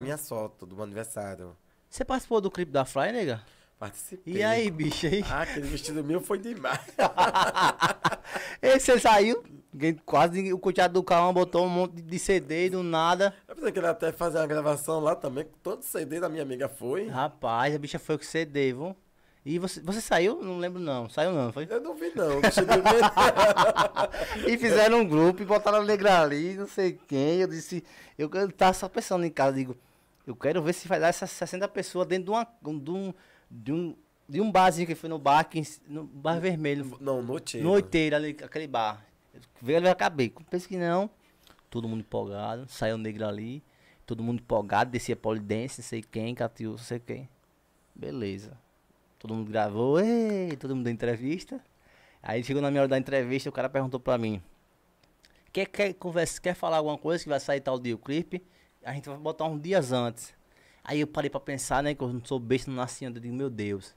minha foto do aniversário. Você participou do clipe da Fly, nega? Participei. E aí, bicho, aí? Ah, aquele vestido meu foi demais. e você saiu? Quase o coteado do Calma botou um monte de CD do nada. Eu pensei que ele até fazer uma gravação lá também, com todo CD da minha amiga foi. Rapaz, a bicha foi com CD, viu? E você, você saiu? Não lembro não. Saiu não, foi? Eu não vi não. É e fizeram um grupo e botaram a negra ali, não sei quem. Eu disse, eu, eu tava só pensando em casa, digo, eu quero ver se vai dar essas 60 pessoas dentro de, uma, de um, de um de um barzinho que foi no bar, que, no bar vermelho. Não, noiteiro. Noiteiro, ali, aquele bar. Veio ali, eu acabei. Penso que não. Todo mundo empolgado. Saiu o negro ali. Todo mundo empolgado. Descia polidense, não sei quem, Catiu, não sei quem. Beleza. Todo mundo gravou. Ei, todo mundo deu entrevista. Aí chegou na minha hora da entrevista, o cara perguntou pra mim. Quer, quer, conversa, quer falar alguma coisa que vai sair tal dia o clipe? a gente vai botar uns dias antes. Aí eu parei pra pensar, né? Que eu não sou besta, não nasci andando. Eu digo, meu Deus.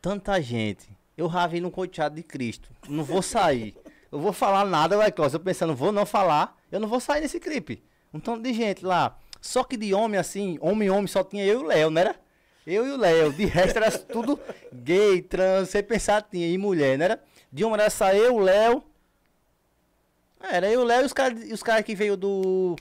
Tanta gente. Eu ravei no coitado de Cristo. Não vou sair. eu vou falar nada, vai, Cláudio. Eu pensando, vou não falar. Eu não vou sair desse clipe. Um tanto de gente lá. Só que de homem, assim, homem, homem, só tinha eu e o Léo, não era? Eu e o Léo. De resto era tudo gay, trans, sem pensar tinha. E mulher, não era? De homem era só eu, o Léo. Era eu, o Léo e os caras cara que veio do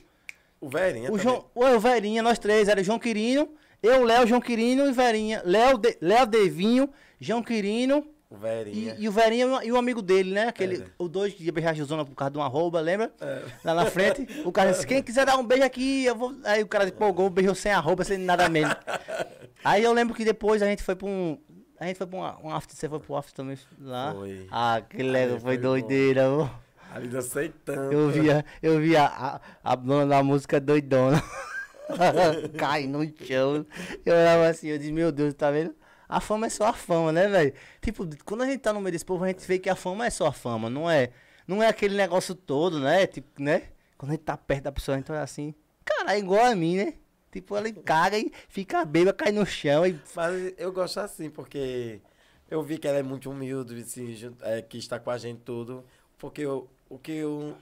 o Verinha. O, João, o Verinha, nós três, era João Quirino, eu, Léo, João Quirino e Verinha. Léo, de, Léo Devinho, João Quirino. O Verinha. E, e o Verinha e o amigo dele, né? Aquele, é. Né? O dois que ia beijar a Gilzona por causa de uma rouba, lembra? É. Lá na frente. O cara disse: quem quiser dar um beijo aqui, eu vou. Aí o cara empolgou, beijou sem a roupa, sem nada mesmo. Aí eu lembro que depois a gente foi pra um. A gente foi pra um, um after, você foi pro after também lá. Foi. Ah, que legal, foi, foi doideira, bom. Ali aceitando. Eu via, eu via a, a dona da música doidona. Cai no chão. Eu olhava assim, eu disse, meu Deus, tá vendo? A fama é só a fama, né, velho? Tipo, quando a gente tá no meio desse povo, a gente vê que a fama é só a fama, não é? Não é aquele negócio todo, né? Tipo, né? Quando a gente tá perto da pessoa, a gente olha assim, cara, é igual a mim, né? Tipo, ela encara e fica bêbada, cai no chão e. Mas eu gosto assim, porque eu vi que ela é muito humilde, assim, é, que está com a gente tudo. Porque eu, o que eu,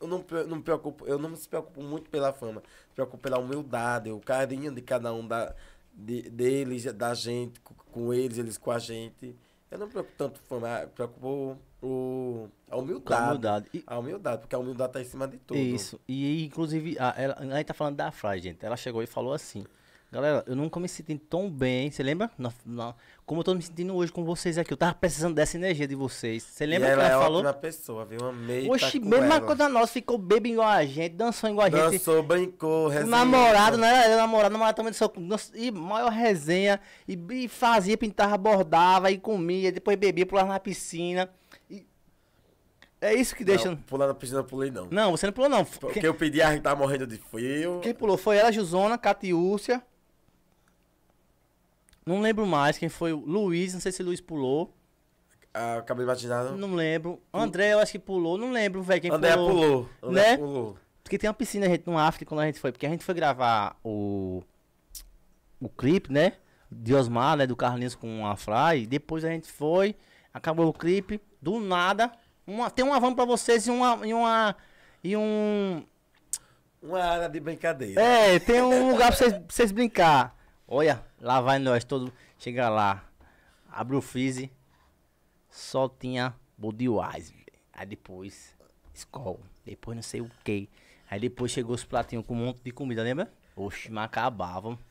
eu não, não preocupo, eu não me preocupo muito pela fama, me preocupo pela humildade, o carinho de cada um da, de, deles, da gente, com eles, eles com a gente. Eu não me preocupo tanto com fama, me preocupo o, a humildade. A humildade. E, a humildade, porque a humildade está em cima de tudo. Isso. E inclusive, a, ela, a gente tá falando da Fry, gente. Ela chegou e falou assim. Galera, eu nunca me senti tão bem. Você lembra? Na, na, como eu tô me sentindo hoje com vocês aqui. Eu tava precisando dessa energia de vocês. Você lembra e que ela, é falou? Ela pessoa, viu? Amei. Tá Oxi, mesma coisa nossa. Ficou bebendo igual a gente, dançou igual a gente. Dançou, brincou, resenha. Namorado, né? Namorado, namorado também dançou. E maior resenha. E, e fazia, pintava, bordava, e comia. Depois bebia, pulava na piscina. É isso que deixa. Não, pular na piscina eu pulei, não. Não, você não pulou, não. Porque eu pedi, a gente tava morrendo de frio. Quem pulou foi ela, Jusona, Catiúcia. Não lembro mais quem foi. Luiz, não sei se Luiz pulou. Ah, acabei batizado. Não lembro. André, eu acho que pulou. Não lembro, velho, quem André pulou. pulou. André né? pulou. Porque tem uma piscina gente, no África quando a gente foi. Porque a gente foi gravar o. O clipe, né? De Osmar, né? Do Carlinhos com a Fly. Depois a gente foi. Acabou o clipe. Do nada. Uma, tem uma van pra vocês e uma. E uma. E um. Uma área de brincadeira. É, tem um lugar pra vocês, pra vocês brincar. Olha, lá vai nós todo. Chega lá, abre o freezer, só tinha Budweiser. Aí depois, Skol. Depois não sei o que. Aí depois chegou os platinhos com um monte de comida, lembra? Oxe, mas acabava.